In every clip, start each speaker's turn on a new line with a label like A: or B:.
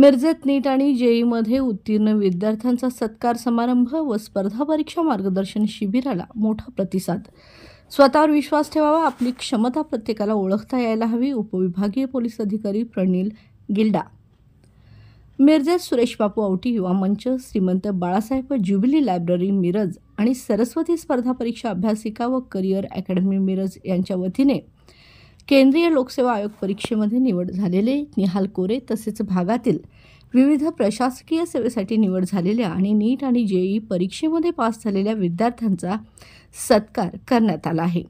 A: मिरजेत नीट आणि जेईमध्ये उत्तीर्ण विद्यार्थ्यांचा सत्कार समारंभ व स्पर्धा परीक्षा मार्गदर्शन शिबिराला मोठा प्रतिसाद स्वतःवर विश्वास ठेवावा आपली क्षमता प्रत्येकाला ओळखता यायला हवी उपविभागीय पोलीस अधिकारी प्रणील गिल्डा मिरजेत सुरेश बापू औटी युवा मंच श्रीमंत बाळासाहेब ज्युबिली लायब्ररी मिरज आणि सरस्वती स्पर्धा परीक्षा अभ्यासिका व करिअर अकॅडमी मिरज यांच्या वतीने केंद्रीय लोकसेवा आयोग परीक्षेमध्ये निवड झालेले निहाल कोरे तसेच भागातील विविध प्रशासकीय सेवेसाठी निवड झालेल्या आणि नीट आणि जेई परीक्षेमध्ये पास झालेल्या विद्यार्थ्यांचा सत्कार करण्यात आला आहे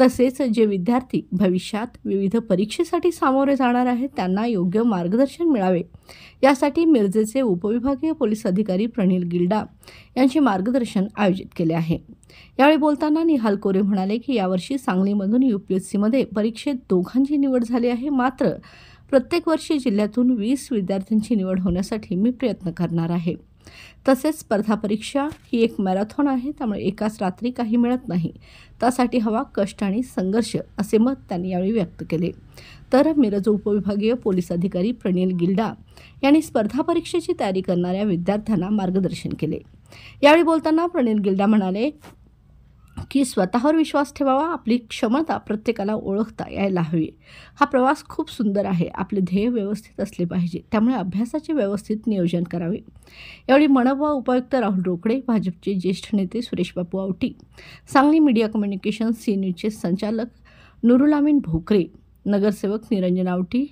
A: तसेच जे विद्यार्थी भविष्यात विविध परीक्षेसाठी सामोरे जाणार आहेत त्यांना योग्य मार्गदर्शन मिळावे यासाठी मिरजेचे उपविभागीय पोलीस अधिकारी प्रणील गिल्डा यांचे मार्गदर्शन आयोजित केले आहे यावेळी बोलताना निहाल कोरे म्हणाले की यावर्षी सांगलीमधून यू पी एस सीमध्ये परीक्षेत दोघांची निवड झाली आहे मात्र प्रत्येक वर्षी जिल्ह्यातून वीस विद्यार्थ्यांची निवड होण्यासाठी मी प्रयत्न करणार आहे तसेच स्पर्धा परीक्षा ही एक मॅरेथॉन आहे त्यामुळे एकाच रात्री काही मिळत नाही त्यासाठी हवा कष्ट आणि संघर्ष असे मत त्यांनी यावेळी व्यक्त केले तर मिरज उपविभागीय पोलीस अधिकारी प्रणील गिल्डा यांनी स्पर्धा परीक्षेची तयारी करणाऱ्या विद्यार्थ्यांना मार्गदर्शन केले यावेळी बोलताना प्रणील गिल्डा म्हणाले की स्वतःवर विश्वास ठेवावा आपली क्षमता प्रत्येकाला ओळखता यायला हवी हा प्रवास खूप सुंदर आहे आपले ध्येय व्यवस्थित असले पाहिजे त्यामुळे अभ्यासाचे व्यवस्थित नियोजन करावे यावेळी मनपा उपायुक्त राहुल रोकडे भाजपचे ज्येष्ठ नेते Suresh Bapu Awati Sangli media communication C न्यूजचे संचालक नुरुलामीन भोकरे नगरसेवक निरंजन आवटी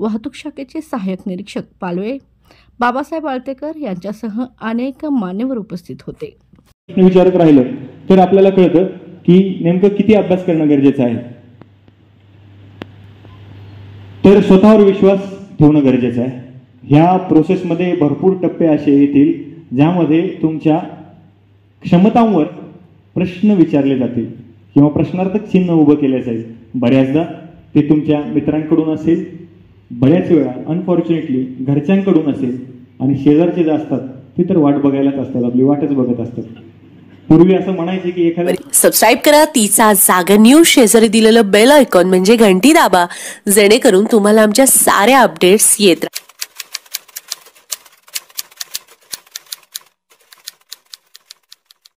A: वाहतूक शाखेचे सहाय्यक निरीक्षक पालवे बाबासाहेब आळतेकर यांच्यासह अनेक मान्यवर उपस्थित होते
B: तर आपल्याला कळतं की नेमकं किती अभ्यास करणं गरजेचं आहे तर स्वतःवर विश्वास ठेवणं गरजेचं आहे ह्या प्रोसेसमध्ये भरपूर टप्पे असे येतील ज्यामध्ये तुमच्या क्षमतांवर प्रश्न विचारले जातील किंवा प्रश्नार्थक चिन्ह उभं केले जाईल बऱ्याचदा ते तुमच्या मित्रांकडून असेल बऱ्याच वेळा अनफॉर्च्युनेटली घरच्यांकडून असेल आणि शेजारचे जे असतात ते तर वाट बघायलाच असतात आपली वाटच बघत असतात पूर्वी असं म्हणायचे सबस्क्राईब करा
A: तिचा जागर न्यूज शेजारी दिलेलं बेल आयकॉन म्हणजे घंटी दाबा जेणेकरून तुम्हाला आमच्या साऱ्या अपडेट्स येत राहतात